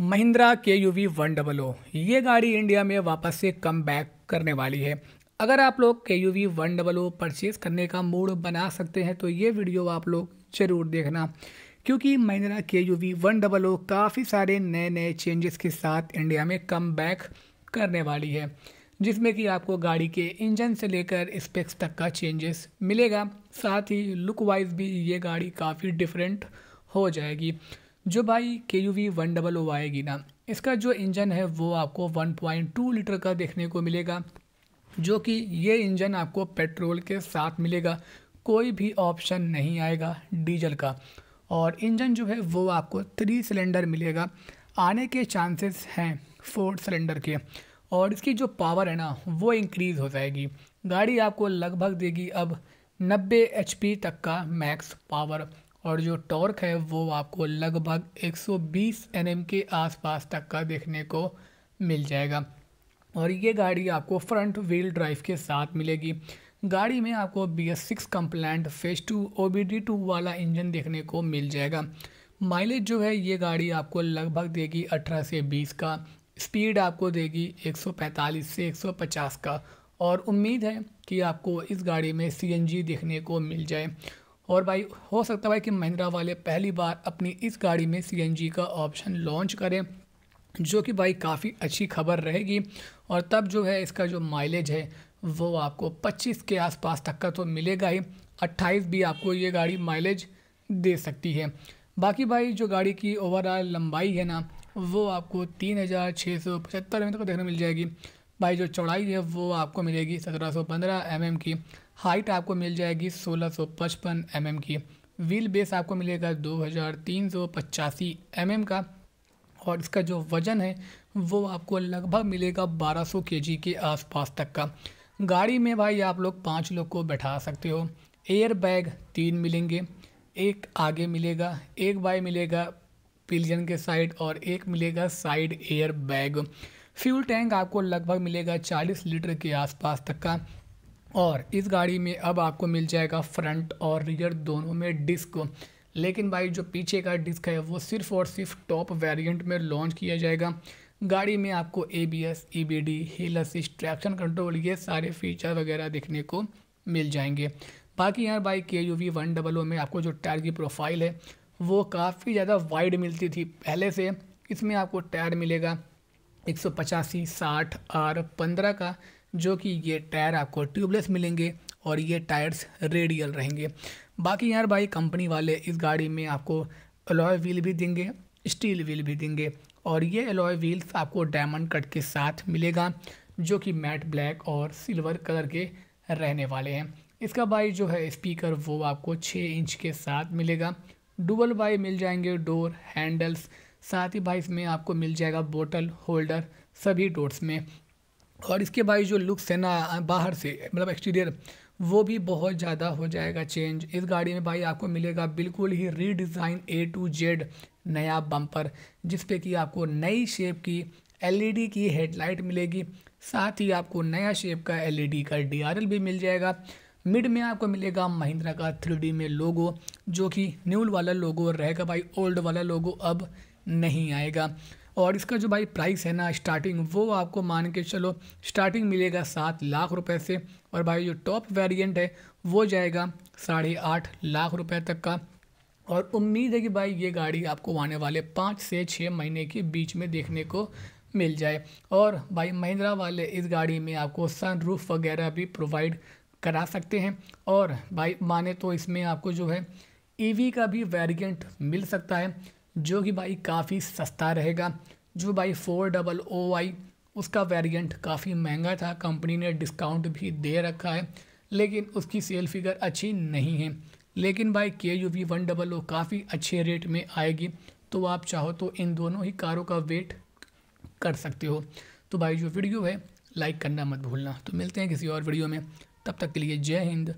Mahindra K U V one double O ये गाड़ी India में वापस से कम बैक करने वाली है अगर आप लोग K U V one double O purchase करने का मूड बना सकते हैं तो ये वीडियो आप लोग ज़रूर देखना क्योंकि Mahindra K U V one double O काफ़ी सारे नए नए चेंजेस के साथ इंडिया में कम बैक करने वाली है जिसमें कि आपको गाड़ी के इंजन से लेकर स्पेक्स तक का चेंजेस मिलेगा साथ ही लुक वाइज भी ये गाड़ी काफ़ी डिफरेंट हो जाएगी जो भाई K U V one double O आएगी ना इसका जो इंजन है वो आपको 1.2 लीटर का देखने को मिलेगा जो कि ये इंजन आपको पेट्रोल के साथ मिलेगा कोई भी ऑप्शन नहीं आएगा डीजल का और इंजन जो है वो आपको थ्री सिलेंडर मिलेगा आने के चांसेस हैं फोर सिलेंडर के और इसकी जो पावर है ना वो इंक्रीज़ हो जाएगी गाड़ी आपको लगभग देगी अब 90 एच तक का मैक्स पावर और जो टॉर्क है वो आपको लगभग 120 एनएम के आसपास तक का देखने को मिल जाएगा और ये गाड़ी आपको फ्रंट व्हील ड्राइव के साथ मिलेगी गाड़ी में आपको B S six compliant phase two O B D two वाला इंजन देखने को मिल जाएगा माइलेज जो है ये गाड़ी आपको लगभग देगी 18 से 20 का स्पीड आपको देगी 145 से 150 का और उम्मीद है कि आपको इस गाड़ी में जी देखने को मिल जाए और भाई हो सकता है भाई कि महिंद्रा वाले पहली बार अपनी इस गाड़ी में सी का ऑप्शन लॉन्च करें जो कि भाई काफ़ी अच्छी खबर रहेगी और तब जो है इसका जो माइलेज है वो आपको 25 के आसपास तक का तो मिलेगा ही 28 भी आपको ये गाड़ी माइलेज दे सकती है बाकी भाई जो गाड़ी की ओवरऑल लंबाई है ना वो आपको तीन हज़ार छः सौ पचहत्तर में तक तो देखने मिल जाएगी बाई जो चौड़ाई है वो आपको मिलेगी 1715 एम की हाइट आपको मिल जाएगी 1655 एम की व्हील बेस आपको मिलेगा दो हज़ार तीन सौ पचासी एम का और इसका जो वज़न है वो आपको लगभग मिलेगा 1200 सौ के आसपास तक का गाड़ी में भाई आप लोग पाँच लोग को बैठा सकते हो एयर बैग तीन मिलेंगे एक आगे मिलेगा एक बाय मिलेगा पिलियन के साइड और एक मिलेगा side airbag fuel tank आपको लगभग मिलेगा 40 लीटर के आसपास तक का और इस गाड़ी में अब आपको मिल जाएगा फ्रंट और रियर दोनों में डिस्क लेकिन भाई जो पीछे का डिस्क है वो सिर्फ और सिर्फ टॉप वेरिएंट में लॉन्च किया जाएगा गाड़ी में आपको A B S E B D hill assist traction control ये सारे फीचर वगैरह देखने को मिल जाएंगे बाकी यार भाई K U V one double O में आपको जो टायर की प्रोफाइल है वो काफ़ी ज़्यादा वाइड मिलती थी पहले से इसमें आपको टायर मिलेगा एक सौ पचासी साठ आर पंद्रह का जो कि ये टायर आपको ट्यूबलेस मिलेंगे और ये टायर्स रेडियल रहेंगे बाकी यार भाई कंपनी वाले इस गाड़ी में आपको अलॉय व्हील भी देंगे स्टील व्हील भी देंगे और ये अलॉय व्हील्स आपको डायमंड कट के साथ मिलेगा जो कि मैट ब्लैक और सिल्वर कलर के रहने वाले हैं इसका बाई जो है स्पीकर वो आपको छः इंच के साथ मिलेगा डुबल बाई मिल जाएंगे डोर हैंडल्स साथ ही भाई इसमें आपको मिल जाएगा बोटल होल्डर सभी डोर्स में और इसके भाई जो लुक्स है ना बाहर से मतलब एक्सटीरियर वो भी बहुत ज़्यादा हो जाएगा चेंज इस गाड़ी में भाई आपको मिलेगा बिल्कुल ही रीडिज़ाइन ए टू जेड नया बम्पर जिस पे कि आपको नई शेप की एलईडी e की हेडलाइट मिलेगी साथ ही आपको नया शेप का एलईडी e का डीआरएल भी मिल जाएगा मिड में आपको मिलेगा महिंद्रा का थ्री में लोगो जो कि न्यूल वाला लोगो रहेगा भाई ओल्ड वाला लोगो अब नहीं आएगा और इसका जो भाई प्राइस है ना स्टार्टिंग वो आपको मान के चलो स्टार्टिंग मिलेगा सात लाख रुपए से और भाई जो टॉप वेरिएंट है वो जाएगा साढ़े आठ लाख रुपए तक का और उम्मीद है कि भाई ये गाड़ी आपको आने वाले पाँच से छः महीने के बीच में देखने को मिल जाए और भाई महिंद्रा वाले इस गाड़ी में आपको सनरूफ वगैरह भी प्रोवाइड करा सकते हैं और भाई माने तो इसमें आपको जो है ईवी e का भी वेरिएंट मिल सकता है जो कि भाई काफ़ी सस्ता रहेगा जो भाई फोर डबल ओ आई उसका वेरिएंट काफ़ी महंगा था कंपनी ने डिस्काउंट भी दे रखा है लेकिन उसकी सेल फिगर अच्छी नहीं है लेकिन भाई K U V one double O काफ़ी अच्छे रेट में आएगी तो आप चाहो तो इन दोनों ही कारों का वेट कर सकते हो तो भाई जो वीडियो है लाइक करना मत भूलना तो मिलते हैं किसी और वीडियो में तब तक के लिए जय हिंद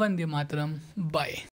वंदे मातरम बाय